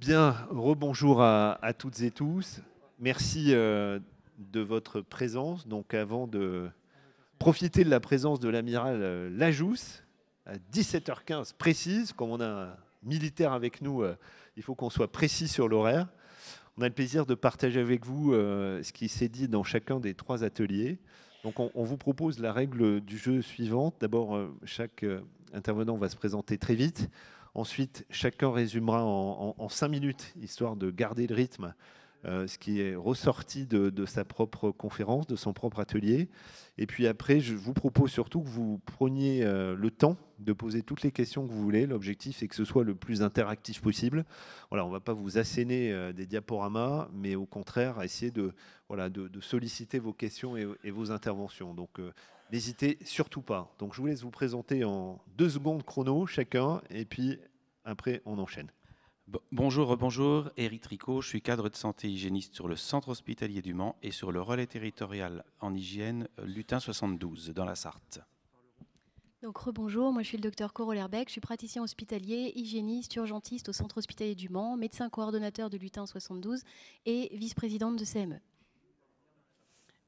Bien, rebonjour à, toutes et tous. Merci euh, de votre présence. Donc, avant de profiter de la présence de l'amiral euh, Lajousse, à 17h15 précise, comme on a un militaire avec nous, euh, il faut qu'on soit précis sur l'horaire. On a le plaisir de partager avec vous ce qui s'est dit dans chacun des trois ateliers. Donc, on vous propose la règle du jeu suivante. D'abord, chaque intervenant va se présenter très vite. Ensuite, chacun résumera en, cinq minutes, histoire de garder le rythme euh, ce qui est ressorti de, sa propre conférence, de son propre atelier. Et puis après, je vous propose surtout que vous preniez euh, le temps de poser toutes les questions que vous voulez. L'objectif est que ce soit le plus interactif possible. Voilà, on ne va pas vous asséner euh, des diaporamas, mais au contraire, essayer de, voilà, de, solliciter vos questions et, vos interventions. Donc n'hésitez surtout pas. Donc je vous laisse vous présenter en deux secondes chrono chacun, et puis après on enchaîne. Bonjour, bonjour, Eric Tricot, je suis cadre de santé hygiéniste sur le centre hospitalier du Mans et sur le relais territorial en hygiène euh, Lutin 72 dans la Sarthe. Donc rebonjour, moi je suis le docteur Coro je suis praticien hospitalier, hygiéniste, urgentiste au centre hospitalier du Mans, médecin coordonnateur de Lutin 72 et vice-présidente de CME.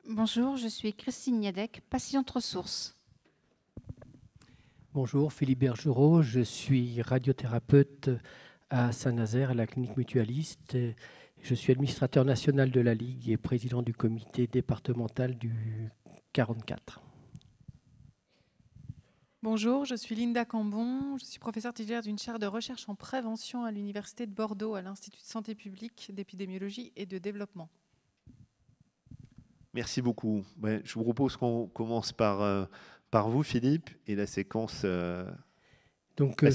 Bonjour, je suis Christine Niadec, patiente ressource. Bonjour, Philippe Bergerot, je suis radiothérapeute à Saint-Nazaire, à la clinique mutualiste. Je suis administrateur national de la Ligue et président du comité départemental du 44. Bonjour, je suis Linda Cambon, je suis professeure titulaire d'une chaire de recherche en prévention à l'Université de Bordeaux, à l'Institut de santé publique, d'épidémiologie et de développement. Merci beaucoup. Ben, je vous propose qu'on commence par, euh, par vous, Philippe, et la séquence. Euh, Donc, euh,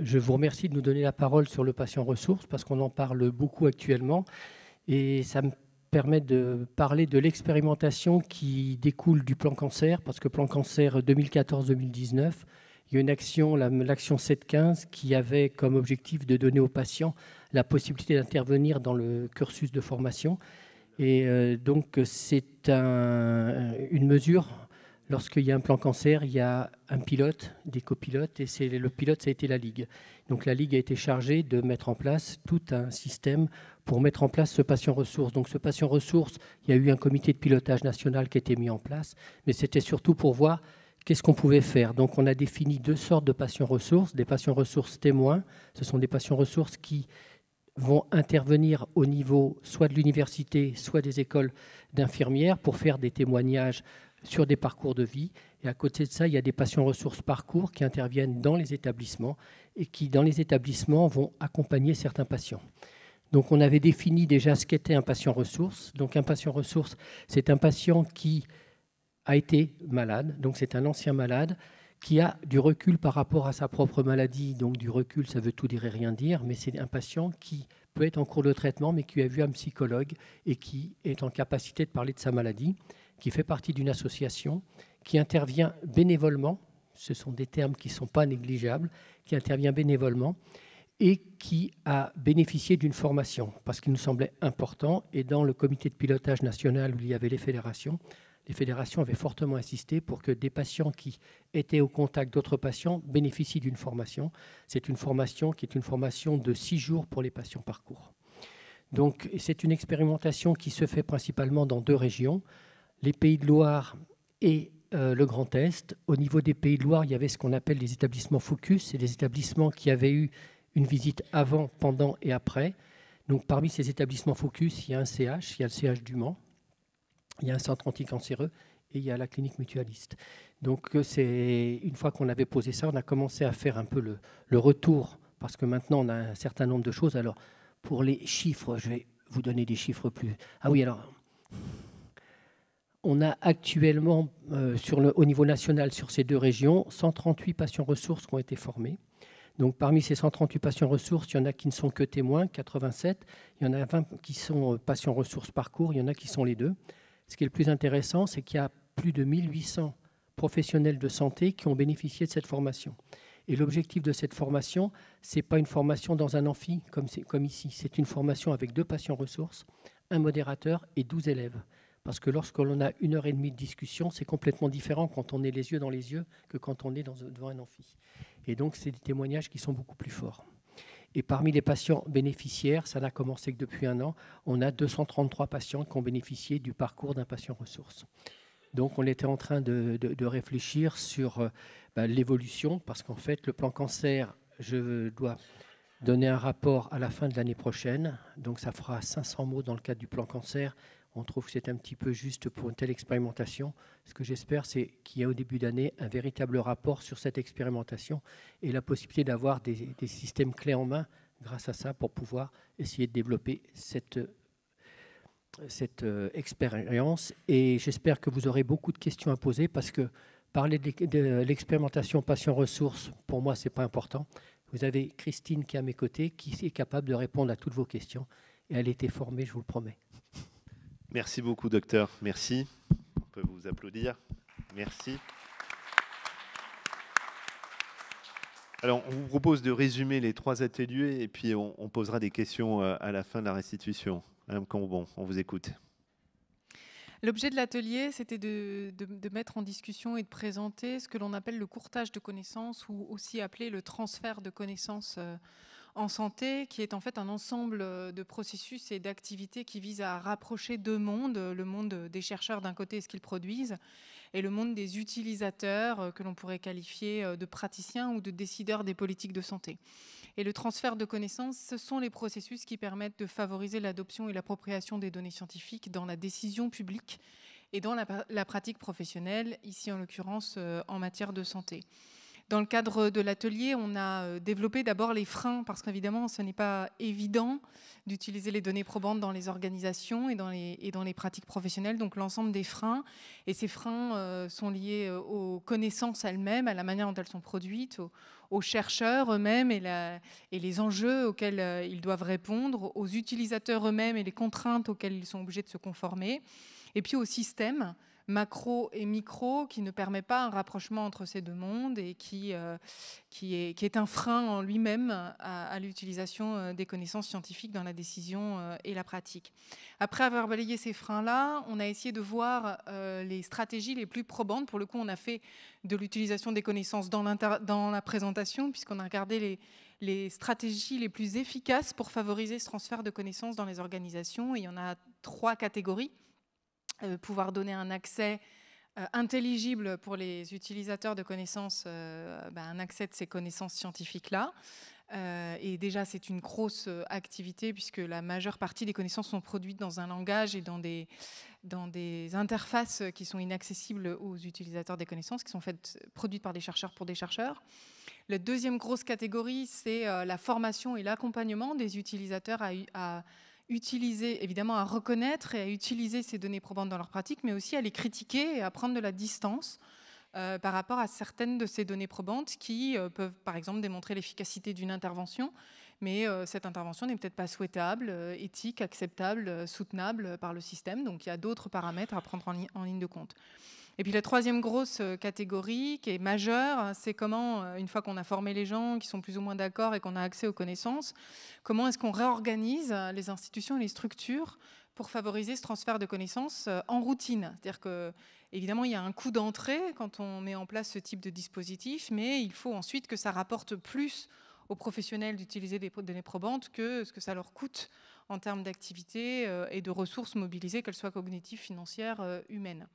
je vous remercie de nous donner la parole sur le patient ressource parce qu'on en parle beaucoup actuellement et ça me permet de parler de l'expérimentation qui découle du plan cancer parce que plan cancer 2014-2019, il y a une action, l'action 715, qui avait comme objectif de donner aux patients la possibilité d'intervenir dans le cursus de formation. Et euh, donc c'est une mesure lorsqu'il y a un plan cancer, il y a un pilote, des copilotes, et c'est le pilote, ça a été la Ligue. Donc la Ligue a été chargée de mettre en place tout un système pour mettre en place ce patient ressource. Donc ce patient ressource, il y a eu un comité de pilotage national qui a été mis en place, mais c'était surtout pour voir qu'est-ce qu'on pouvait faire. Donc on a défini deux sortes de patients ressources, des patients ressources témoins, ce sont des patients ressources qui vont intervenir au niveau soit de l'université, soit des écoles d'infirmières pour faire des témoignages sur des parcours de vie. Et à côté de ça, il y a des patients ressources parcours qui interviennent dans les établissements et qui, dans les établissements, vont accompagner certains patients. Donc on avait défini déjà ce qu'était un patient ressource. Donc un patient ressource, c'est un patient qui a été malade, donc c'est un ancien malade qui a du recul par rapport à sa propre maladie. Donc du recul, ça veut tout dire et rien dire, mais c'est un patient qui peut être en cours de traitement, mais qui a vu un psychologue et qui est en capacité de parler de sa maladie qui fait partie d'une association qui intervient bénévolement, ce sont des termes qui ne sont pas négligeables, qui intervient bénévolement et qui a bénéficié d'une formation, parce qu'il nous semblait important, et dans le comité de pilotage national où il y avait les fédérations, les fédérations avaient fortement insisté pour que des patients qui étaient au contact d'autres patients bénéficient d'une formation. C'est une formation qui est une formation de six jours pour les patients parcours. Donc c'est une expérimentation qui se fait principalement dans deux régions, les Pays de Loire et euh, le Grand Est. Au niveau des Pays de Loire, il y avait ce qu'on appelle les établissements focus, c'est les établissements qui avaient eu une visite avant, pendant et après. Donc parmi ces établissements focus, il y a un CH, il y a le CH du Mans, il y a un centre anticancéreux et il y a la clinique mutualiste. Donc euh, c'est une fois qu'on avait posé ça, on a commencé à faire un peu le, le, retour parce que maintenant on a un certain nombre de choses. Alors pour les chiffres, je vais vous donner des chiffres plus. Ah oui, alors on a actuellement, euh, au niveau national, sur ces deux régions, 138 patients ressources qui ont été formés. Donc, parmi ces 138 patients ressources, il y en a qui ne sont que témoins, 87. Il y en a 20 qui sont euh, patients ressources parcours, il y en a qui sont les deux. Ce qui est le plus intéressant, c'est qu'il y a plus de 1800 professionnels de santé qui ont bénéficié de cette formation. Et l'objectif de cette formation, ce n'est pas une formation dans un amphi comme, comme ici, c'est une formation avec deux patients ressources, un modérateur et 12 élèves. Parce que lorsque l'on a une heure et demie de discussion, c'est complètement différent quand on est les yeux dans les yeux que quand on est devant un amphi. Et donc, c'est des témoignages qui sont beaucoup plus forts. Et parmi les patients bénéficiaires, ça n'a commencé que depuis un an, on a 233 patients qui ont bénéficié du parcours d'un patient ressource. Donc on était en train de, réfléchir sur euh, bah, l'évolution, parce qu'en fait, le plan cancer, je dois donner un rapport à la fin de l'année prochaine. Donc ça fera 500 mots dans le cadre du plan cancer, on trouve que c'est un petit peu juste pour une telle expérimentation. Ce que j'espère, c'est qu'il y a au début d'année un véritable rapport sur cette expérimentation et la possibilité d'avoir des, systèmes clés en main grâce à ça pour pouvoir essayer de développer cette, cette euh, expérience. Et j'espère que vous aurez beaucoup de questions à poser parce que parler de l'expérimentation patient ressources, pour moi, ce n'est pas important. Vous avez Christine qui est à mes côtés, qui est capable de répondre à toutes vos questions. Et elle a été formée, je vous le promets. Merci beaucoup, docteur. Merci. On peut vous applaudir. Merci. Alors, on vous propose de résumer les trois ateliers et puis on, posera des questions euh, à la fin de la restitution. Madame Cambon, on vous écoute. L'objet de l'atelier, c'était de, de, mettre en discussion et de présenter ce que l'on appelle le courtage de connaissances ou aussi appelé le transfert de connaissances euh, en santé, qui est en fait un ensemble euh, de processus et d'activités qui visent à rapprocher deux mondes, le monde des chercheurs d'un côté et ce qu'ils produisent, et le monde des utilisateurs euh, que l'on pourrait qualifier euh, de praticiens ou de décideurs des politiques de santé. Et le transfert de connaissances, ce sont les processus qui permettent de favoriser l'adoption et l'appropriation des données scientifiques dans la décision publique et dans la pratique professionnelle, ici en l'occurrence en matière de santé. Dans le cadre de l'atelier, on a euh, développé d'abord les freins, parce qu'évidemment, ce n'est pas évident d'utiliser les données probantes dans les organisations et dans les, pratiques professionnelles, donc l'ensemble des freins. Et ces freins euh, sont liés euh, aux connaissances elles-mêmes, à la manière dont elles sont produites, aux, chercheurs eux-mêmes et, et, les enjeux auxquels ils doivent répondre, aux utilisateurs eux-mêmes et les contraintes auxquelles ils sont obligés de se conformer, et puis au système macro et micro qui ne permet pas un rapprochement entre ces deux mondes et qui, euh, qui, est, qui est, un frein en lui-même à, l'utilisation euh, des connaissances scientifiques dans la décision euh, et la pratique. Après avoir balayé ces freins-là, on a essayé de voir les stratégies les plus probantes. Pour le coup, on a fait de l'utilisation des connaissances dans, dans la présentation, puisqu'on a regardé les, stratégies les plus efficaces pour favoriser ce transfert de connaissances dans les organisations. il y en a trois catégories. Euh, pouvoir donner un accès euh, intelligible pour les utilisateurs de connaissances, euh, bah, un accès de ces connaissances scientifiques-là. et déjà, c'est une grosse activité puisque la majeure partie des connaissances sont produites dans un langage et dans des, dans des interfaces qui sont inaccessibles aux utilisateurs des connaissances, qui sont faites, produites par des chercheurs pour des chercheurs. La deuxième grosse catégorie, c'est la formation et l'accompagnement des utilisateurs à, à utiliser, évidemment, à reconnaître et à utiliser ces données probantes dans leur pratique, mais aussi à les critiquer et à prendre de la distance euh, par rapport à certaines de ces données probantes qui euh, peuvent, par exemple, démontrer l'efficacité d'une intervention, mais euh, cette intervention n'est peut-être pas souhaitable, éthique, acceptable, soutenable par le système. Donc, il y a d'autres paramètres à prendre en ligne de compte. Et puis la troisième grosse euh, catégorie qui est majeure, c'est comment, euh, une fois qu'on a formé les gens qui sont plus ou moins d'accord et qu'on a accès aux connaissances, comment est-ce qu'on réorganise euh, les institutions et les structures pour favoriser ce transfert de connaissances en routine. C'est-à-dire que, évidemment, il y a un coût d'entrée quand on met en place ce type de dispositif, mais il faut ensuite que ça rapporte plus aux professionnels d'utiliser des données probantes que ce que ça leur coûte en termes d'activité et de ressources mobilisées, qu'elles soient cognitives, financières, humaines.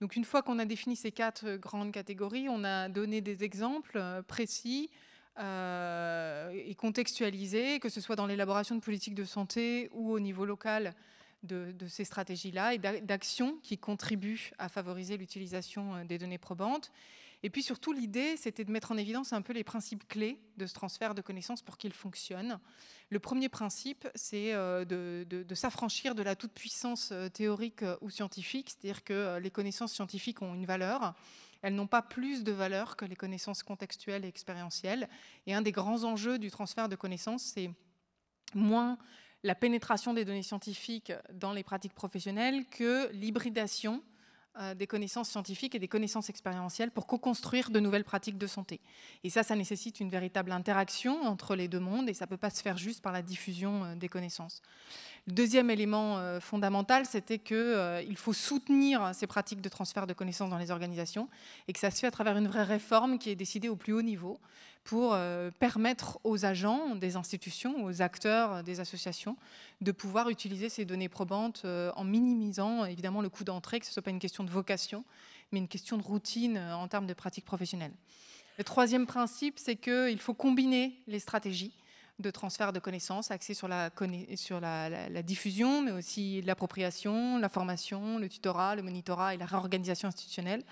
Donc une fois qu'on a défini ces quatre euh, grandes catégories, on a donné des exemples euh, précis euh, et contextualisés, que ce soit dans l'élaboration de politiques de santé ou au niveau local de ces stratégies-là et d'actions qui contribuent à favoriser l'utilisation des données probantes. Et puis surtout, l'idée, c'était de mettre en évidence un peu les principes clés de ce transfert de connaissances pour qu'il fonctionne. Le premier principe, c'est euh, de, s'affranchir de la toute-puissance euh, théorique euh, ou scientifique, c'est-à-dire que les connaissances scientifiques ont une valeur. Elles n'ont pas plus de valeur que les connaissances contextuelles et expérientielles. Et un des grands enjeux du transfert de connaissances, c'est moins la pénétration des données scientifiques dans les pratiques professionnelles que l'hybridation euh, des connaissances scientifiques et des connaissances expérientielles pour co-construire de nouvelles pratiques de santé. Et ça, ça nécessite une véritable interaction entre les deux mondes et ça ne peut pas se faire juste par la diffusion euh, des connaissances. Le deuxième élément euh, fondamental, c'était qu'il faut soutenir ces pratiques de transfert de connaissances dans les organisations et que ça se fait à travers une vraie réforme qui est décidée au plus haut niveau pour euh, permettre aux agents des institutions, aux acteurs des associations, de pouvoir utiliser ces données probantes euh, en minimisant évidemment le coût d'entrée, que ce ne soit pas une question de vocation, mais une question de routine euh, en termes de pratiques professionnelles. Le troisième principe, c'est qu'il faut combiner les stratégies de transfert de connaissances axées sur la diffusion, mais aussi l'appropriation, la formation, le tutorat, le monitorat et la réorganisation institutionnelle,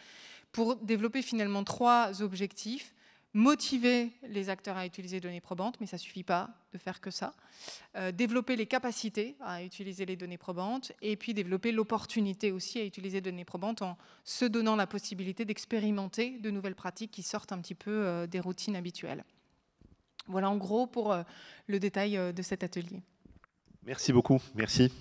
pour développer finalement trois objectifs motiver les acteurs à utiliser données probantes, mais ça ne suffit pas de faire que ça. Euh, développer les capacités à utiliser les données probantes et puis développer l'opportunité aussi à utiliser les données probantes en se donnant la possibilité d'expérimenter de nouvelles pratiques qui sortent un petit peu euh, des routines habituelles. Voilà en gros pour euh, le détail de cet atelier. Merci beaucoup, merci.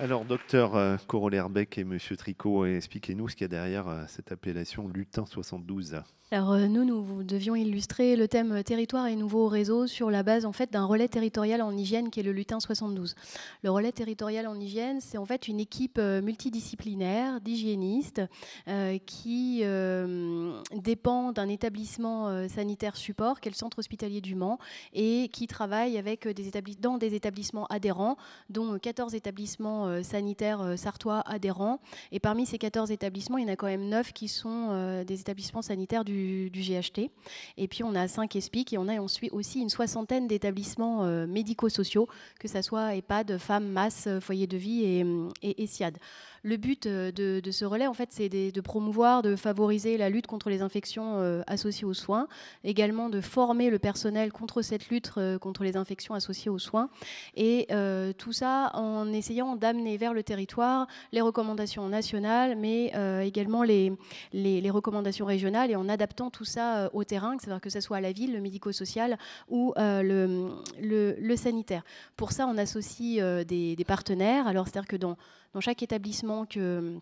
Alors, docteur euh, Corollaire-Beck et monsieur Tricot, euh, expliquez-nous ce qu'il y a derrière euh, cette appellation Lutin 72. Alors, nous, nous devions illustrer le thème territoire et nouveaux réseaux sur la base en fait d'un relais territorial en hygiène qui est le Lutin 72. Le relais territorial en hygiène, c'est en fait une équipe multidisciplinaire d'hygiénistes qui dépend d'un établissement sanitaire support qui est le centre hospitalier du Mans et qui travaille avec des dans des établissements adhérents, dont 14 établissements sanitaire euh, sanitaires euh, sartois adhérents. Et parmi ces 14 établissements, il y en a quand même 9 qui sont euh, des établissements sanitaires du, GHT. Et puis on a 5 ESPIC et on a aussi une soixantaine d'établissements médico-sociaux, que ce soit EHPAD, femmes, masse, foyer de vie et, et, le but euh, de, ce relais, en fait, c'est de, promouvoir, de favoriser la lutte contre les infections euh, associées aux soins, également de former le personnel contre cette lutte euh, contre les infections associées aux soins, et tout ça en essayant d'amener vers le territoire les recommandations nationales, mais également les, les, recommandations régionales, et en adaptant tout ça au terrain, que ce soit à la ville, le médico-social ou le, le, sanitaire. Pour ça, on associe des, des partenaires. Alors, c'est-à-dire que dans dans chaque établissement que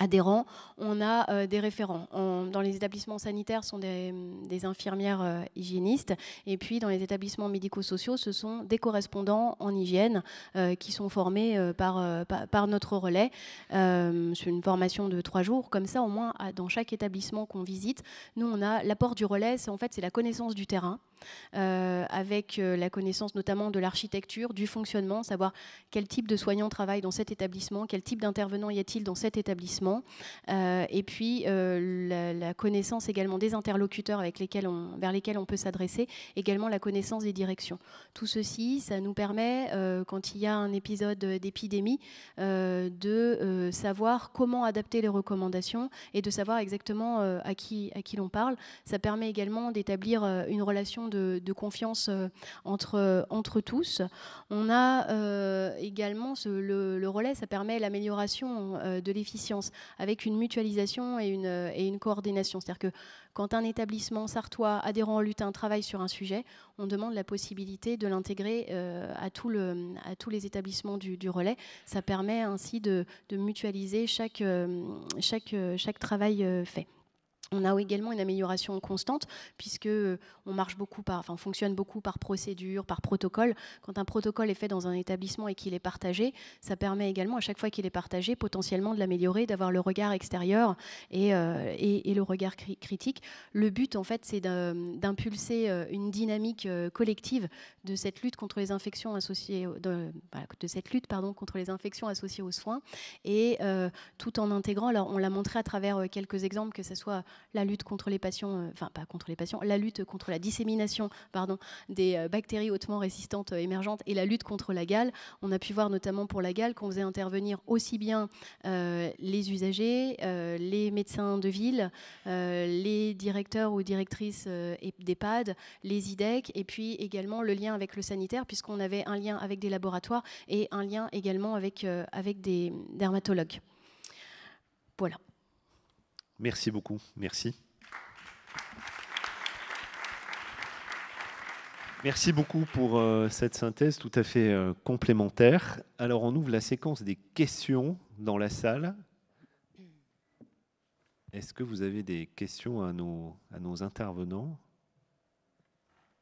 adhérents, on a euh, des référents. dans les établissements sanitaires, ce sont des, infirmières euh, hygiénistes. Et puis, dans les établissements médico-sociaux, ce sont des correspondants en hygiène euh, qui sont formés par, par, notre relais. C'est une formation de trois jours. Comme ça, au moins, dans chaque établissement qu'on visite, nous, on a l'apport du relais. C'est en fait, c'est la connaissance du terrain. avec la connaissance notamment de l'architecture, du fonctionnement, savoir quel type de soignants travaille dans cet établissement, quel type d'intervenants y a-t-il dans cet établissement. Euh, et puis euh, la, connaissance également des interlocuteurs avec lesquels on, vers lesquels on peut s'adresser, également la connaissance des directions. Tout ceci, ça nous permet, euh, quand il y a un épisode d'épidémie, de savoir comment adapter les recommandations et de savoir exactement à qui, à qui l'on parle. Ça permet également d'établir une relation de, confiance entre, entre tous. On a également le, relais, ça permet l'amélioration de l'efficience avec une mutualisation euh, et une, coordination. C'est-à-dire que quand un établissement sartois adhérent au lutin travaille sur un sujet, on demande la possibilité de l'intégrer euh, à, tous les établissements du, relais. Ça permet ainsi de, mutualiser chaque euh, travail fait. On a également une amélioration constante puisque euh, on marche beaucoup par, enfin, fonctionne beaucoup par procédure, par protocole. Quand un protocole est fait dans un établissement et qu'il est partagé, ça permet également à chaque fois qu'il est partagé potentiellement de l'améliorer, d'avoir le regard extérieur et, euh, le regard critique. Le but en fait, c'est d'impulser euh, une dynamique collective de cette lutte contre les infections associées, bah, de, cette lutte pardon contre les infections associées aux soins et tout en intégrant. Alors, on l'a montré à travers quelques exemples, que ce soit la lutte contre les patients, euh, enfin pas contre les patients, la lutte contre la dissémination pardon, des euh, bactéries hautement résistantes euh, émergentes et la lutte contre la gale. On a pu voir notamment pour la gale qu'on faisait intervenir aussi bien les usagers, les médecins de ville, les directeurs ou directrices d'EHPAD, les IDEC et puis également le lien avec le sanitaire puisqu'on avait un lien avec des laboratoires et un lien également avec, avec des dermatologues. Voilà. Merci beaucoup. Merci. Merci beaucoup pour euh, cette synthèse tout à fait euh, complémentaire. Alors on ouvre la séquence des questions dans la salle. Est-ce que vous avez des questions à nos intervenants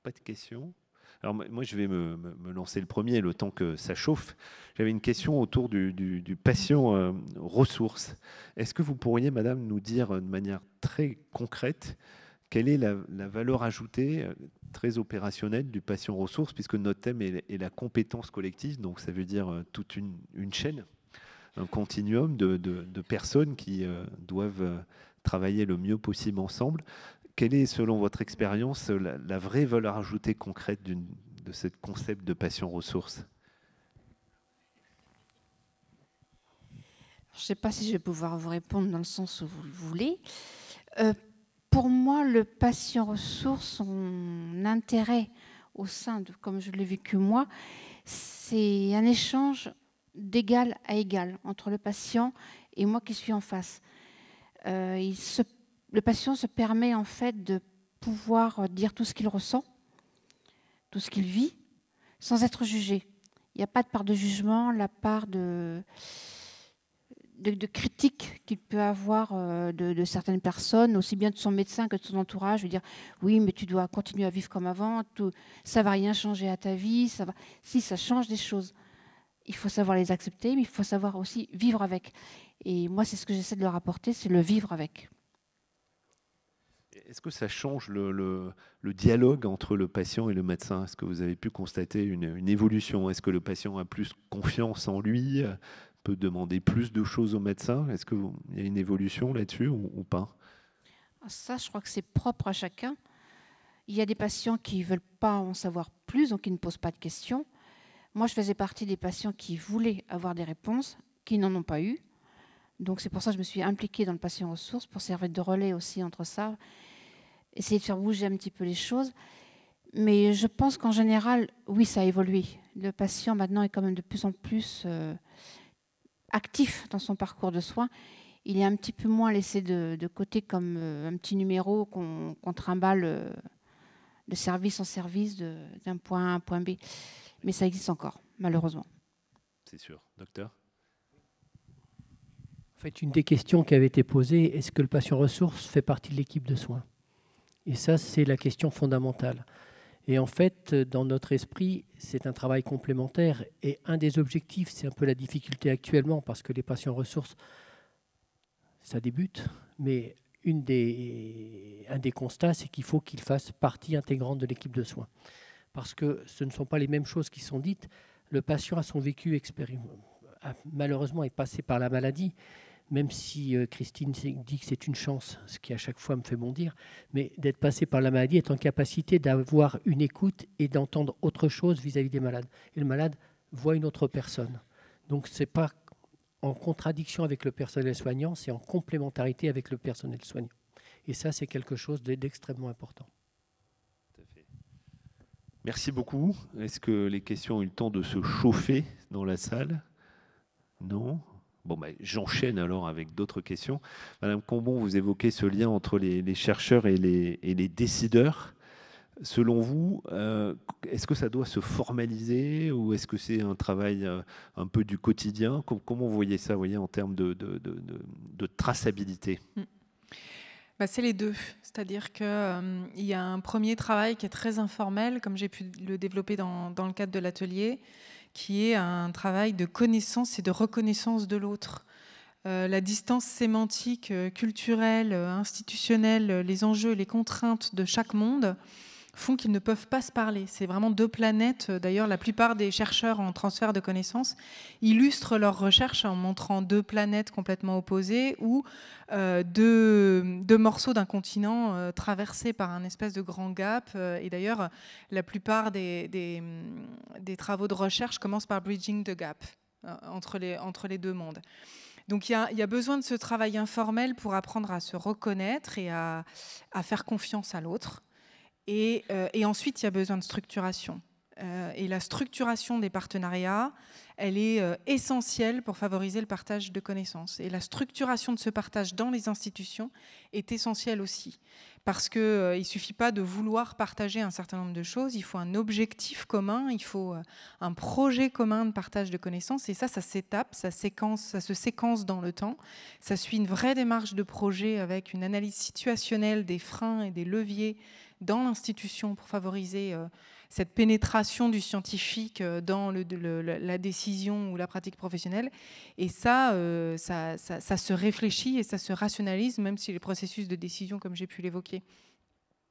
Pas de questions alors moi, je vais me, lancer le premier, le temps que ça chauffe. J'avais une question autour du, patient euh, ressources. Est-ce que vous pourriez, Madame, nous dire euh, de manière très concrète quelle est la, valeur ajoutée euh, très opérationnelle du patient ressources? puisque notre thème est, la compétence collective, donc ça veut dire toute une, chaîne, un continuum de, personnes qui doivent travailler le mieux possible ensemble quelle est, selon votre expérience, la, vraie valeur ajoutée concrète de ce concept de patient ressource Je ne sais pas si je vais pouvoir vous répondre dans le sens où vous le voulez. Euh, pour moi, le patient ressource, son intérêt au sein de, comme je l'ai vécu moi, c'est un échange d'égal à égal entre le patient et moi qui suis en face. Euh, il se le patient se permet en fait de pouvoir dire tout ce qu'il ressent, tout ce qu'il vit, sans être jugé. Il n'y a pas de part de jugement, la part de, critique qu'il peut avoir euh, de, certaines personnes, aussi bien de son médecin que de son entourage. Je veux dire, oui, mais tu dois continuer à vivre comme avant, tout, ça va rien changer à ta vie, si ça change des choses. Il faut savoir les accepter, mais il faut savoir aussi vivre avec. Et moi, c'est ce que j'essaie de leur apporter, c'est le vivre avec. Est-ce que ça change le, dialogue entre le patient et le médecin Est-ce que vous avez pu constater une, évolution Est-ce que le patient a plus confiance en lui euh, Peut demander plus de choses au médecin Est-ce qu'il y a une évolution là-dessus ou, pas ah, Ça, je crois que c'est propre à chacun. Il y a des patients qui ne veulent pas en savoir plus, donc ils ne posent pas de questions. Moi, je faisais partie des patients qui voulaient avoir des réponses, qui n'en ont pas eu. Donc c'est pour ça que je me suis impliquée dans le patient ressources, pour servir de relais aussi entre ça essayer de faire bouger un petit peu les choses. Mais je pense qu'en général, oui, ça a évolué. Le patient maintenant est quand même de plus en plus euh, actif dans son parcours de soins. Il est un petit peu moins laissé de, côté comme euh, un petit numéro qu'on qu trimballe euh, de service en service, d'un point A à un point B. Mais ça existe encore, malheureusement. C'est sûr. Docteur en fait, une des questions qui avait été posée, est-ce que le patient ressource fait partie de l'équipe de soins et ça, c'est la question fondamentale. Et en fait, dans notre esprit, c'est un travail complémentaire. Et un des objectifs, c'est un peu la difficulté actuellement, parce que les patients ressources, ça débute. Mais une des, un des constats, c'est qu'il faut qu'ils fassent partie intégrante de l'équipe de soins. Parce que ce ne sont pas les mêmes choses qui sont dites. Le patient a son vécu, malheureusement, est passé par la maladie même si euh, Christine dit que c'est une chance, ce qui à chaque fois me fait bondir, mais d'être passé par la maladie, est en capacité d'avoir une écoute et d'entendre autre chose vis-à-vis des malades. Et le malade voit une autre personne. Donc ce n'est pas en contradiction avec le personnel soignant, c'est en complémentarité avec le personnel soignant. Et ça, c'est quelque chose d'extrêmement important. Merci beaucoup. Est-ce que les questions ont eu le temps de se chauffer dans la salle Non bah, j'enchaîne alors avec d'autres questions. Madame Combon, vous évoquez ce lien entre les, chercheurs et les, décideurs. Selon vous, euh, est-ce que ça doit se formaliser ou est-ce que c'est un travail euh, un peu du quotidien Comment vous voyez ça vous voyez, en termes de, traçabilité hmm. bah, c'est les deux. C'est-à-dire qu'il euh, y a un premier travail qui est très informel, comme j'ai pu le développer dans le cadre de l'atelier, qui est un travail de connaissance et de reconnaissance de l'autre. Euh, la distance sémantique, euh, culturelle, euh, institutionnelle, les enjeux, les contraintes de chaque monde font qu'ils ne peuvent pas se parler. C'est vraiment deux planètes. D'ailleurs, la plupart des chercheurs en transfert de connaissances illustrent leurs recherches en montrant deux planètes complètement opposées ou euh, deux, morceaux d'un continent euh, traversés par un espèce de grand gap. Euh, et d'ailleurs, la plupart des, travaux de recherche commencent par bridging the gap entre les, deux mondes. Donc il y, a besoin de ce travail informel pour apprendre à se reconnaître et à faire confiance à l'autre. Euh, et, ensuite, il y a besoin de structuration. Euh, et la structuration des partenariats, elle est euh, essentielle pour favoriser le partage de connaissances. Et la structuration de ce partage dans les institutions est essentielle aussi, parce qu'il euh, ne suffit pas de vouloir partager un certain nombre de choses, il faut un objectif commun, il faut un projet commun de partage de connaissances, et ça, ça s'étape, ça, séquence, ça se séquence dans le temps, ça suit une vraie démarche de projet avec une analyse situationnelle des freins et des leviers dans l'institution pour favoriser cette pénétration du scientifique euh, dans la décision ou la pratique professionnelle. Et euh, ça, ça, se réfléchit et ça se rationalise, même si les processus de décision, comme j'ai pu l'évoquer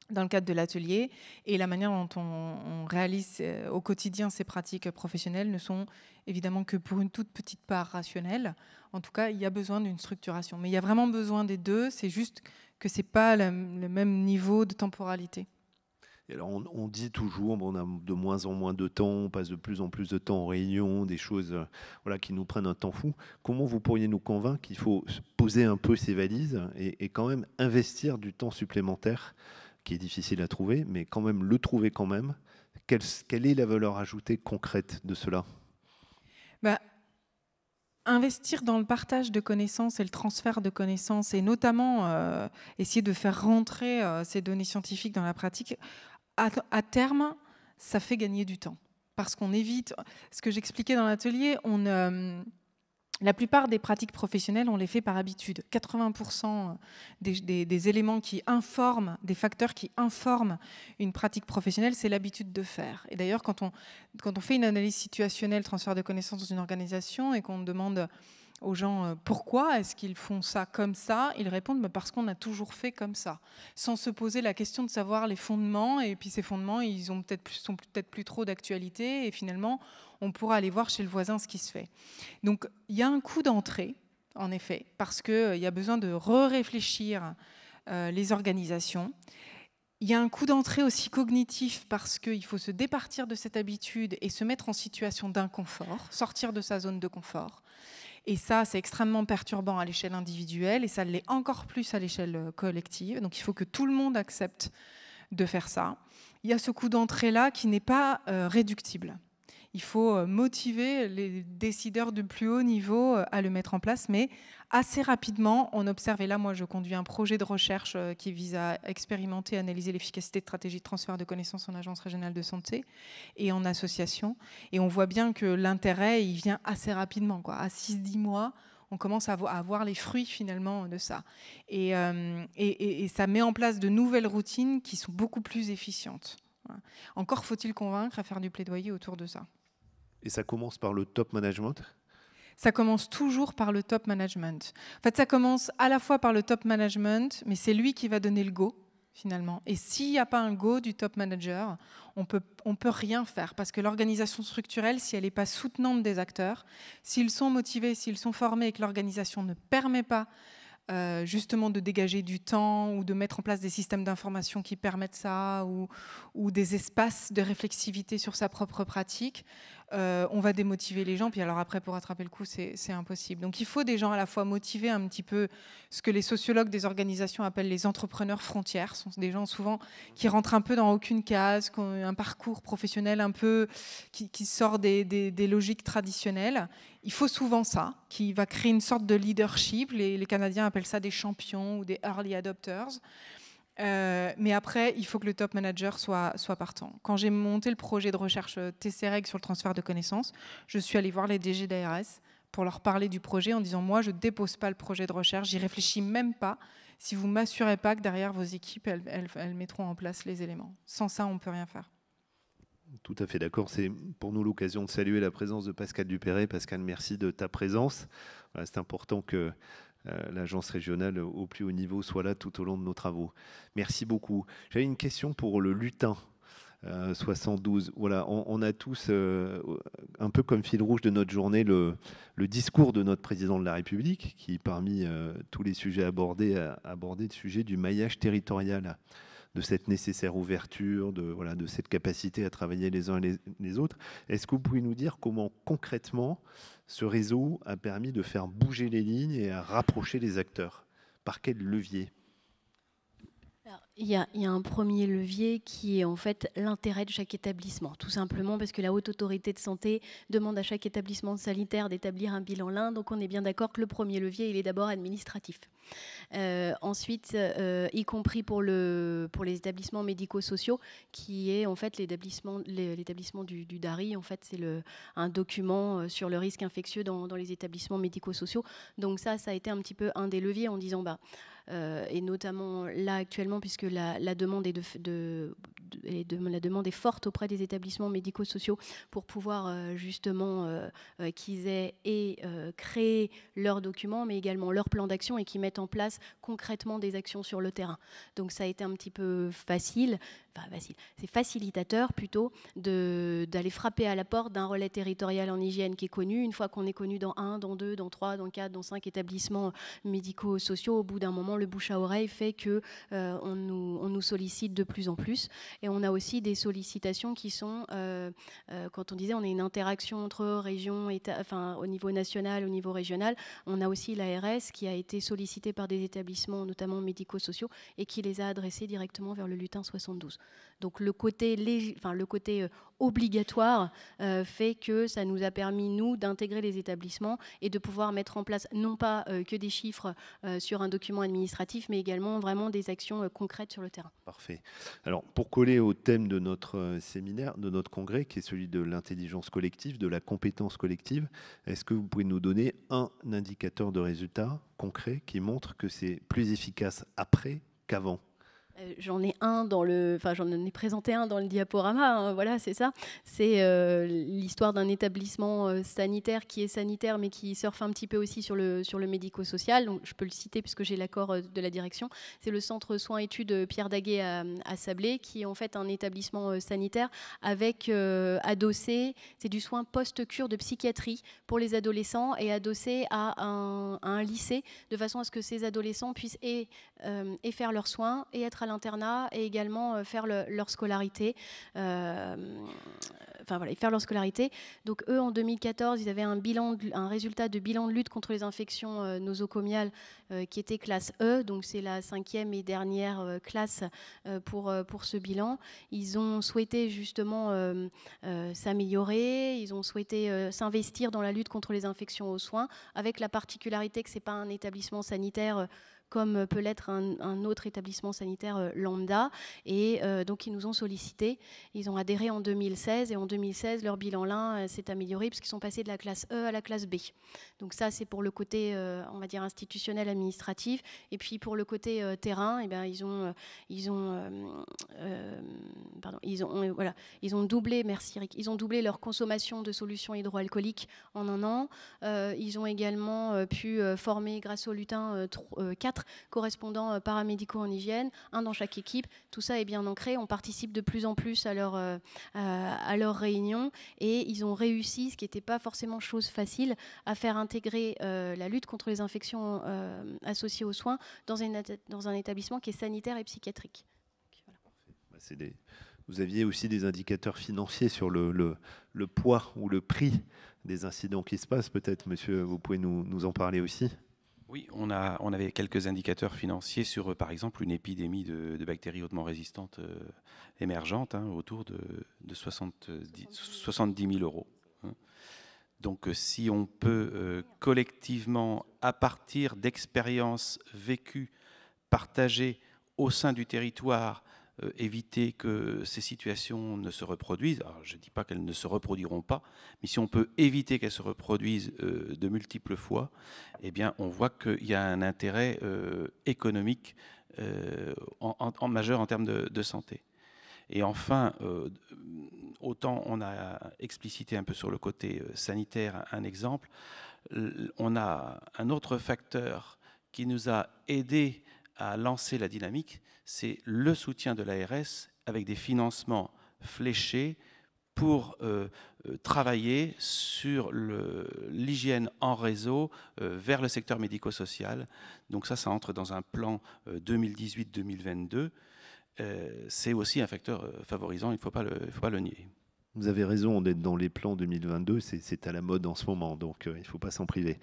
dans le cadre de l'atelier, et la manière dont on, réalise euh, au quotidien ces pratiques professionnelles ne sont évidemment que pour une toute petite part rationnelle. En tout cas, il y a besoin d'une structuration. Mais il y a vraiment besoin des deux, c'est juste que ce n'est pas le même niveau de temporalité on, dit toujours, on a de moins en moins de temps, on passe de plus en plus de temps en réunion, des choses euh, voilà, qui nous prennent un temps fou. Comment vous pourriez nous convaincre qu'il faut poser un peu ces valises et, quand même investir du temps supplémentaire, qui est difficile à trouver, mais quand même le trouver quand même Quelle, est la valeur ajoutée concrète de cela bah, investir dans le partage de connaissances et le transfert de connaissances, et notamment euh, essayer de faire rentrer euh, ces données scientifiques dans la pratique, à, terme, ça fait gagner du temps. Parce qu'on évite, ce que j'expliquais dans l'atelier, on... Euh, la plupart des pratiques professionnelles, on les fait par habitude. 80% des, éléments qui informent, des facteurs qui informent une pratique professionnelle, c'est l'habitude de faire. Et d'ailleurs, quand on, quand on fait une analyse situationnelle, transfert de connaissances dans une organisation, et qu'on demande aux gens euh, pourquoi est-ce qu'ils font ça comme ça, ils répondent bah, parce qu'on a toujours fait comme ça, sans se poser la question de savoir les fondements. Et puis ces fondements, ils ont peut-être sont peut-être plus trop d'actualité. Et finalement, on pourra aller voir chez le voisin ce qui se fait. Donc il y a un coup d'entrée, en effet, parce qu'il euh, y a besoin de re-réfléchir euh, les organisations. Il y a un coup d'entrée aussi cognitif parce qu'il faut se départir de cette habitude et se mettre en situation d'inconfort, sortir de sa zone de confort. Et ça, c'est extrêmement perturbant à l'échelle individuelle et ça l'est encore plus à l'échelle euh, collective. Donc il faut que tout le monde accepte de faire ça. Il y a ce coût d'entrée-là qui n'est pas euh, réductible. Il faut euh, motiver les décideurs de plus haut niveau euh, à le mettre en place, mais assez rapidement, on observe, et là moi je conduis un projet de recherche euh, qui vise à expérimenter analyser l'efficacité de stratégies de transfert de connaissances en agence régionale de santé et en association, et on voit bien que l'intérêt, il vient assez rapidement, quoi. à 6-10 mois, on commence à, avoir les fruits finalement de ça. Et, ça met en place de nouvelles routines qui sont beaucoup plus efficientes. Encore faut-il convaincre à faire du plaidoyer autour de ça. Et ça commence par le top management ça commence toujours par le top management. En fait, ça commence à la fois par le top management, mais c'est lui qui va donner le go, finalement. Et s'il n'y a pas un go du top manager, on peut, ne peut rien faire parce que l'organisation structurelle, si elle n'est pas soutenante des acteurs, s'ils sont motivés, s'ils sont formés et que l'organisation ne permet pas euh, justement de dégager du temps ou de mettre en place des systèmes d'information qui permettent ça ou, ou, des espaces de réflexivité sur sa propre pratique, euh, on va démotiver les gens, puis alors après, pour rattraper le coup, c'est impossible. Donc il faut des gens à la fois motivés, un petit peu ce que les sociologues des organisations appellent les entrepreneurs frontières, ce sont des gens souvent qui rentrent un peu dans aucune case, qui ont un parcours professionnel un peu qui, sort des, logiques traditionnelles. Il faut souvent ça, qui va créer une sorte de leadership. les, Canadiens appellent ça des champions ou des early adopters. Euh, mais après, il faut que le top manager soit, soit partant. Quand j'ai monté le projet de recherche euh, TCREG sur le transfert de connaissances, je suis allée voir les DG d'ARS pour leur parler du projet en disant Moi, je ne dépose pas le projet de recherche, j'y réfléchis même pas si vous ne m'assurez pas que derrière vos équipes, elles, elles, mettront en place les éléments. Sans ça, on ne peut rien faire. Tout à fait d'accord. C'est pour nous l'occasion de saluer la présence de Pascal Dupéré. Pascal, merci de ta présence. C'est important que euh, l'agence régionale au plus haut niveau soit là tout au long de nos travaux. Merci beaucoup. J'avais une question pour le lutin. 72. Euh, voilà, on, a tous, euh, un peu comme fil rouge de notre journée, le, le, discours de notre président de la République, qui, parmi tous les sujets abordés, a abordé le sujet du maillage territorial, de cette nécessaire ouverture, de, voilà, de cette capacité à travailler les uns et les autres. Est-ce que vous pouvez nous dire comment concrètement ce réseau a permis de faire bouger les lignes et à rapprocher les acteurs. Par quel levier il y, a, un premier levier qui est en fait l'intérêt de chaque établissement, tout simplement parce que la haute autorité de santé demande à chaque établissement sanitaire d'établir un bilan l'un, donc on est bien d'accord que le premier levier, il est d'abord administratif. Euh, ensuite, euh, y compris pour, les établissements médico-sociaux, qui est en fait l'établissement, du, DARI, en fait c'est un document euh, sur le risque infectieux dans, dans les établissements médico-sociaux. Donc ça, ça a été un petit peu un des leviers en disant, bah, euh, et notamment là actuellement, puisque la, demande est de, la demande est forte auprès des établissements médico-sociaux pour pouvoir euh, justement euh, qu'ils aient et créer leurs documents, mais également leurs plans d'action et qu'ils mettent en place concrètement des actions sur le terrain. Donc ça a été un petit peu facile, c'est facilitateur plutôt d'aller frapper à la porte d'un relais territorial en hygiène qui est connu. Une fois qu'on est connu dans un, dans deux, dans trois, dans quatre, dans cinq établissements médico-sociaux, au bout d'un moment, le bouche à oreille fait que euh, on, nous, sollicite de plus en plus. Et on a aussi des sollicitations qui sont, euh, euh, quand on disait, on a une interaction entre régions, au niveau national, au niveau régional, on a aussi l'ARS qui a été sollicité par des établissements, notamment médico-sociaux, et qui les a adressés directement vers le lutin 72. Donc le côté, euh, obligatoire euh, fait que ça nous a permis, nous, d'intégrer les établissements et de pouvoir mettre en place non pas euh, que des chiffres sur un document administratif, mais également vraiment des actions concrètes sur le terrain. Parfait. Alors, pour coller au thème de notre séminaire, de notre congrès, qui est celui de l'intelligence collective, de la compétence collective, est-ce que vous pouvez nous donner un indicateur de résultat concret qui montre que c'est plus efficace après qu'avant euh, j'en ai un dans le, enfin j'en ai présenté un dans le diaporama. Hein, voilà, c'est ça. C'est euh, l'histoire d'un établissement euh, sanitaire qui est sanitaire, mais qui surfe un petit peu aussi sur le sur le médico-social. Donc je peux le citer puisque j'ai l'accord de la direction. C'est le centre soins études Pierre Daguet à, Sablé, qui est en fait un établissement sanitaire avec adossé, c'est du soin post-cure de psychiatrie pour les adolescents et adossé à un, un, lycée, de façon à ce que ces adolescents puissent et, et faire leurs soins et être à l'internat et également euh, faire leur scolarité. Euh, enfin, voilà, faire leur scolarité. Donc eux, en 2014, ils avaient un, bilan un résultat de bilan de lutte contre les infections euh, nosocomiales qui était classe E, donc c'est la cinquième et dernière classe pour, pour ce bilan. Ils ont souhaité justement s'améliorer, ils ont souhaité s'investir dans la lutte contre les infections aux soins, avec la particularité que ce n'est pas un établissement sanitaire comme peut l'être un, autre établissement sanitaire euh, lambda. Et euh, donc, ils nous ont sollicités. Ils ont adhéré en 2016 et en 2016, leur bilan lin euh, s'est amélioré puisqu'ils sont passés de la classe E à la classe B. Donc ça, c'est pour le côté, on va dire, institutionnel, administratif. Et puis pour le côté terrain, eh bien, ils ont, ils ont, pardon, ils ont, voilà, ils ont doublé, merci Eric, ils ont doublé leur consommation de solutions hydroalcooliques en un an. ils ont également pu former, grâce au lutin, 4 correspondant correspondants euh, paramédicaux en hygiène, un dans chaque équipe. Tout ça est bien ancré. On participe de plus en plus à leurs leur euh, réunions et ils ont réussi, ce qui n'était pas forcément chose facile, à faire intégrer euh, la lutte contre les infections associées aux soins dans, un établissement qui est sanitaire et psychiatrique. Bah, vous aviez aussi des indicateurs financiers sur le, poids ou le prix des incidents qui se passent, peut-être, monsieur, vous pouvez nous en parler aussi oui, on, a, avait quelques indicateurs financiers sur, par exemple, une épidémie de, bactéries hautement résistantes euh, émergentes hein, autour de, 70, 000 euros. Hein. Donc euh, si on peut euh, collectivement, à partir d'expériences vécues, partagées au sein du territoire, euh, éviter que ces situations ne se reproduisent, alors je ne dis pas qu'elles ne se reproduiront pas, mais si on peut éviter qu'elles se reproduisent euh, de multiples fois, eh bien, on voit qu'il y a un intérêt euh, économique en, majeur en termes de, de santé. Et enfin, autant on a explicité un peu sur le côté sanitaire un exemple, on a un autre facteur qui nous a aidé à lancer la dynamique, c'est le soutien de l'ARS avec des financements fléchés pour euh, euh, travailler sur l'hygiène en réseau euh, vers le secteur médico-social. Donc ça, ça entre dans un plan 2018-2022. c'est aussi un facteur favorisant, il ne faut, pas le, faut pas le nier. Vous avez raison d'être dans les plans 2022, c'est à la mode en ce moment, donc il ne faut pas s'en priver.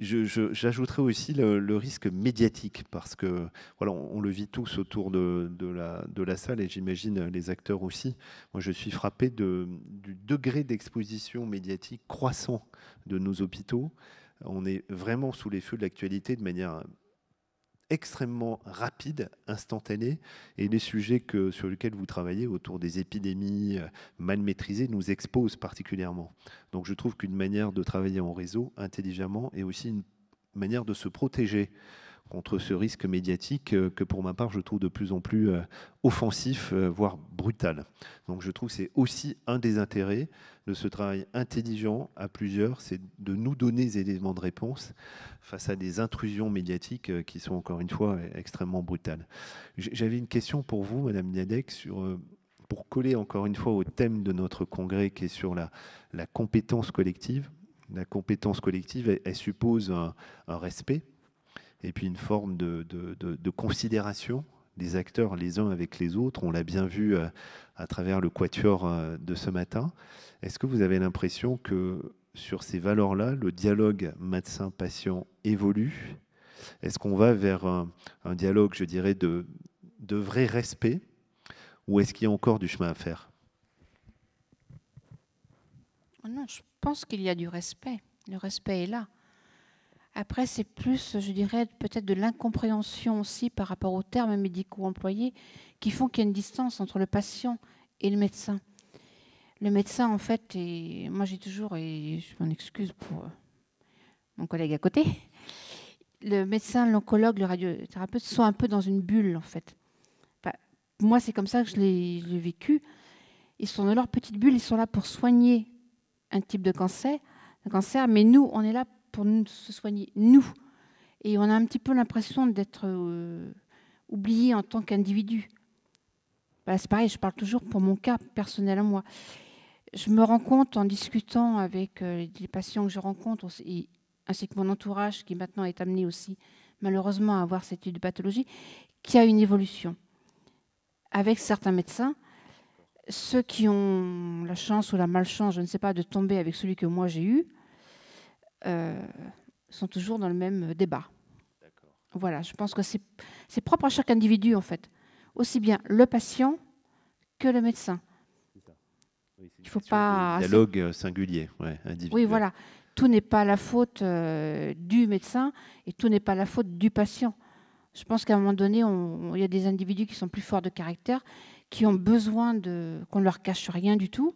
J'ajouterais aussi le, risque médiatique parce que voilà, on, le vit tous autour de, de, la, de la, salle et j'imagine les acteurs aussi. Moi, je suis frappé de, du degré d'exposition médiatique croissant de nos hôpitaux. On est vraiment sous les feux de l'actualité de manière extrêmement rapide, instantané, et les sujets que, sur lesquels vous travaillez autour des épidémies euh, mal maîtrisées nous exposent particulièrement. Donc je trouve qu'une manière de travailler en réseau intelligemment est aussi une manière de se protéger contre ce risque médiatique euh, que pour ma part je trouve de plus en plus euh, offensif, euh, voire brutal. Donc je trouve que c'est aussi un des intérêts de ce travail intelligent à plusieurs, c'est de nous donner des éléments de réponse face à des intrusions médiatiques qui sont encore une fois extrêmement brutales. J'avais une question pour vous, Madame Niadec, sur pour coller encore une fois au thème de notre congrès qui est sur la, la compétence collective. La compétence collective, elle, suppose un respect et puis une forme de, considération des acteurs les uns avec les autres. On l'a bien vu euh, à, travers le quatuor euh, de ce matin. Est-ce que vous avez l'impression que sur ces valeurs-là, le dialogue médecin-patient évolue Est-ce qu'on va vers un, dialogue, je dirais, de, de vrai respect Ou est-ce qu'il y a encore du chemin à faire Non, je pense qu'il y a du respect. Le respect est là. Après, c'est plus, je dirais, peut-être de l'incompréhension aussi par rapport aux termes médicaux employés qui font qu'il y a une distance entre le patient et le médecin. Le médecin, en fait, et moi j'ai toujours, et je m'en excuse pour euh, mon collègue à côté, le médecin, l'oncologue, le radiothérapeute sont un peu dans une bulle, en fait. moi, c'est comme ça que je l'ai vécu. Ils sont dans leur petite bulle, ils sont là pour soigner un type de cancer, cancer, mais nous, on est là pour pour nous, se soigner, nous. Et on a un petit peu l'impression d'être euh, oublié en tant qu'individu. Bah, c'est pareil, je parle toujours pour mon cas personnel à moi. Je me rends compte en discutant avec euh, les patients que je rencontre, ainsi que mon entourage qui maintenant est amené aussi malheureusement à avoir cette étude de pathologie, qu'il y a une évolution. Avec certains médecins, ceux qui ont la chance ou la malchance, je ne sais pas, de tomber avec celui que moi j'ai eu, euh, sont toujours dans le même euh, débat. Voilà, je pense que c'est propre à chaque individu, en fait. Aussi bien le patient que le médecin. Ça. Oui, Il faut pas. Dialogue euh, singulier, Oui, voilà. Tout n'est pas la faute du médecin et tout n'est pas la faute du patient. Je pense qu'à un moment donné, il y a des individus qui sont plus forts de caractère, qui ont besoin qu'on ne leur cache rien du tout,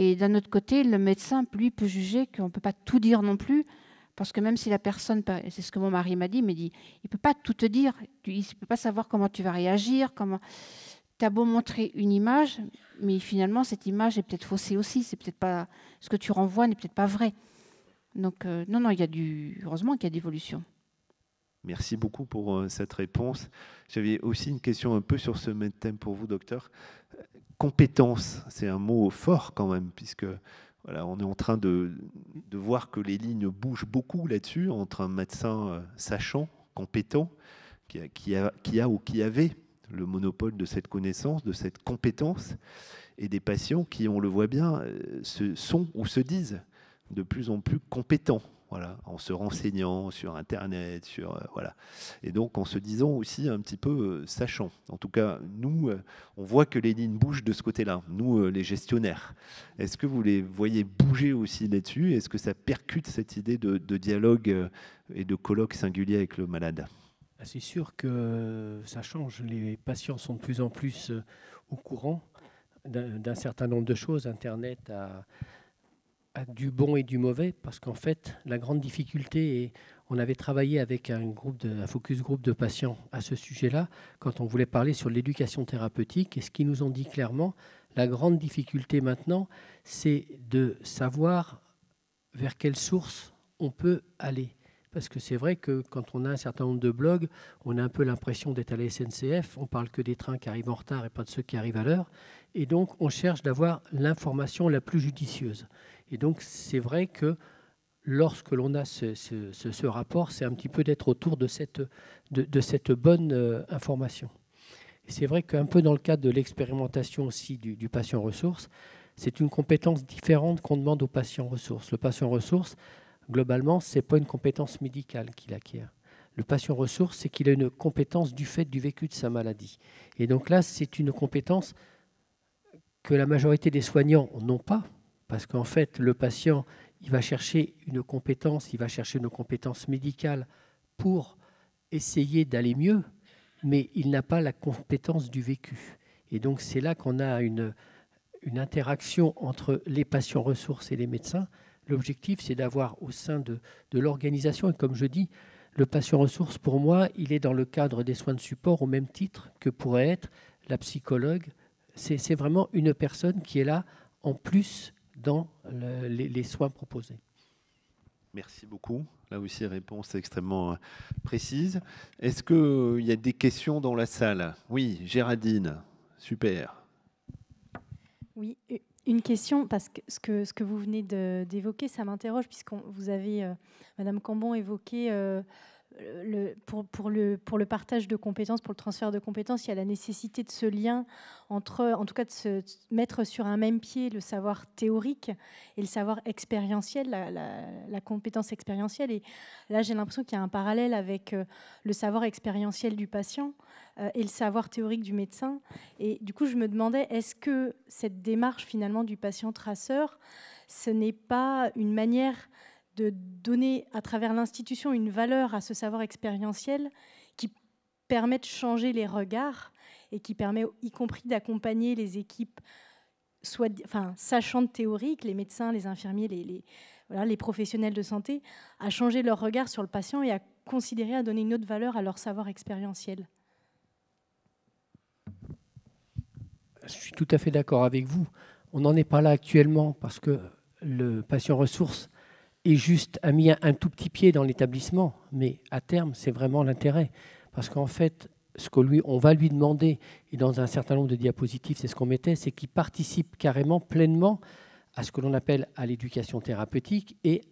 et d'un autre côté, le médecin, lui, peut juger qu'on ne peut pas tout dire non plus, parce que même si la personne, c'est ce que mon mari m'a dit, mais dit, il ne peut pas tout te dire, il ne peut pas savoir comment tu vas réagir, comment... Tu as beau montrer une image, mais finalement, cette image est peut-être faussée aussi, c'est peut-être pas... Ce que tu renvoies n'est peut-être pas vrai. Donc, euh, non, non, il y a du... Heureusement qu'il y a d'évolution. Merci beaucoup pour euh, cette réponse. J'avais aussi une question un peu sur ce même thème pour vous, docteur compétence, c'est un mot fort quand même, puisque voilà, on est en train de, voir que les lignes bougent beaucoup là-dessus, entre un médecin euh, sachant, compétent, qui a, qui a, qui a ou qui avait le monopole de cette connaissance, de cette compétence, et des patients qui, on le voit bien, euh, se sont ou se disent de plus en plus compétents voilà, en se renseignant sur Internet, sur euh, voilà, et donc en se disant aussi un petit peu euh, sachant. En tout cas, nous, euh, on voit que les lignes bougent de ce côté-là. Nous, les gestionnaires, est-ce que vous les voyez bouger aussi là-dessus Est-ce que ça percute cette idée de, de dialogue et de colloque singulier avec le malade ah, C'est sûr que ça change. Les patients sont de plus en plus au courant d'un certain nombre de choses, Internet à du bon et du mauvais, parce qu'en fait, la grande difficulté, et on avait travaillé avec un, groupe de, focus groupe de patients à ce sujet-là, quand on voulait parler sur l'éducation thérapeutique, et ce qu'ils nous ont dit clairement, la grande difficulté maintenant, c'est de savoir vers quelle source on peut aller. Parce que c'est vrai que quand on a un certain nombre de blogs, on a un peu l'impression d'être à la SNCF, on parle que des trains qui arrivent en retard et pas de ceux qui arrivent à l'heure. Et donc, on cherche d'avoir l'information la plus judicieuse. Et donc, c'est vrai que lorsque l'on a ce, rapport, c'est un petit peu d'être autour de cette, de, cette bonne euh, information. C'est vrai qu'un peu dans le cadre de l'expérimentation aussi du, du patient ressource, c'est une compétence différente qu'on demande au patient ressource. Le patient ressource, globalement, ce n'est pas une compétence médicale qu'il acquiert. Le patient ressource, c'est qu'il a une compétence du fait du vécu de sa maladie. Et donc là, c'est une compétence que la majorité des soignants n'ont pas, parce qu'en fait, le patient, il va chercher une compétence, il va chercher une compétence médicale pour essayer d'aller mieux, mais il n'a pas la compétence du vécu. Et donc c'est là qu'on a une, une interaction entre les patients ressources et les médecins L'objectif, c'est d'avoir au sein de, l'organisation, et comme je dis, le patient ressource, pour moi, il est dans le cadre des soins de support au même titre que pourrait être la psychologue. C'est vraiment une personne qui est là en plus dans les, soins proposés. Merci beaucoup. Là aussi, réponse extrêmement euh, précise. Est-ce qu'il euh, y a des questions dans la salle Oui, Géraldine, super. Oui, une question, parce que ce que, ce que vous venez d'évoquer, ça m'interroge, puisque vous avez, euh, Madame Cambon, évoqué euh, le, pour, le, pour le partage de compétences, pour le transfert de compétences, il y a la nécessité de ce lien entre, en tout cas, de se mettre sur un même pied le savoir théorique et le savoir expérientiel, la, la compétence expérientielle. Et là, j'ai l'impression qu'il y a un parallèle avec euh, le savoir expérientiel du patient euh, et le savoir théorique du médecin. Et du coup, je me demandais, est-ce que cette démarche finalement du patient traceur, ce n'est pas une manière de donner à travers l'institution une valeur à ce savoir expérientiel qui permet de changer les regards et qui permet y compris d'accompagner les équipes soit, enfin, sachantes théoriques, les médecins, les infirmiers, les professionnels de santé, à changer leur regard sur le patient et à considérer, à donner une autre valeur à leur savoir expérientiel. Je suis tout à fait d'accord avec vous. On n'en est pas là actuellement parce que le patient ressource et juste a mis un, tout petit pied dans l'établissement, mais à terme, c'est vraiment l'intérêt. Parce qu'en fait, ce que lui, on va lui demander, et dans un certain nombre de diapositives, c'est ce qu'on mettait, c'est qu'il participe carrément pleinement à ce que l'on appelle à l'éducation thérapeutique et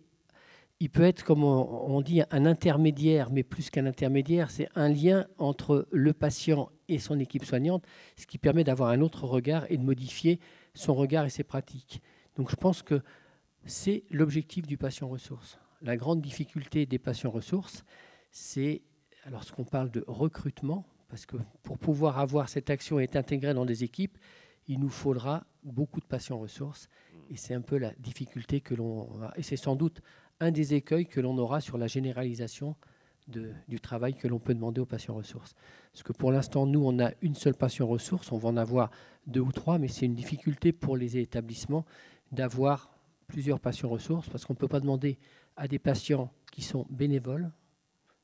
il peut être, comme on dit, un intermédiaire, mais plus qu'un intermédiaire, c'est un lien entre le patient et son équipe soignante, ce qui permet d'avoir un autre regard et de modifier son regard et ses pratiques. Donc je pense que c'est l'objectif du patient ressource. La grande difficulté des patients ressources, c'est lorsqu'on parle de recrutement, parce que pour pouvoir avoir cette action et être intégré dans des équipes, il nous faudra beaucoup de patients ressources. Mm. Et c'est un peu la difficulté que l'on a. Et c'est sans doute un des écueils que l'on aura sur la généralisation du travail que l'on peut demander aux patients ressources. Parce que pour l'instant, nous, on a une seule patient ressource. On va en avoir deux ou trois, mais c'est une difficulté pour les établissements d'avoir plusieurs patients ressources, parce qu'on ne peut pas demander à des patients qui sont bénévoles,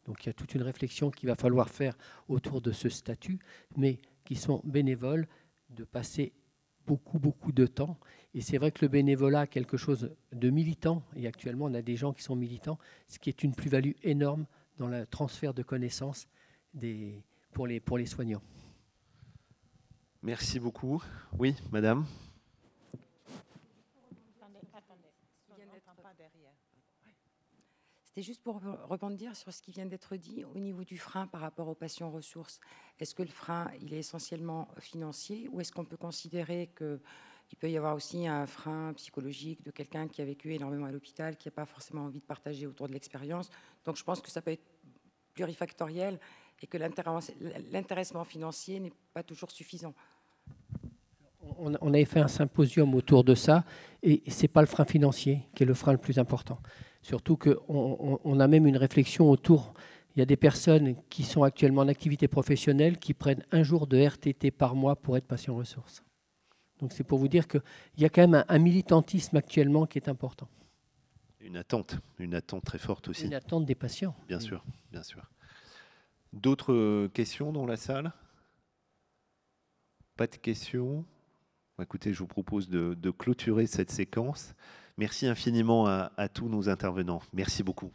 donc il y a toute une réflexion qu'il va falloir faire autour de ce statut, mais qui sont bénévoles, de passer beaucoup, beaucoup de temps. Et c'est vrai que le bénévolat a quelque chose de militant, et actuellement on a des gens qui sont militants, ce qui est une plus-value énorme dans le transfert de connaissances pour les soignants. Merci beaucoup. Oui, madame. C'est juste pour rebondir sur ce qui vient d'être dit au niveau du frein par rapport aux patients ressources. Est-ce que le frein, il est essentiellement financier ou est-ce qu'on peut considérer qu'il peut y avoir aussi un frein psychologique de quelqu'un qui a vécu énormément à l'hôpital, qui n'a pas forcément envie de partager autour de l'expérience Donc je pense que ça peut être plurifactoriel et que l'intéressement financier n'est pas toujours suffisant. On avait fait un symposium autour de ça, et ce n'est pas le frein financier qui est le frein le plus important. Surtout qu'on a même une réflexion autour. Il y a des personnes qui sont actuellement en activité professionnelle qui prennent un jour de RTT par mois pour être patient ressources. Donc c'est pour vous dire qu'il y a quand même un, militantisme actuellement qui est important. Une attente, une attente très forte aussi. Une attente des patients. Bien sûr, bien sûr. D'autres questions dans la salle Pas de questions Écoutez, je vous propose de clôturer cette séquence. Merci infiniment à, tous nos intervenants. Merci beaucoup.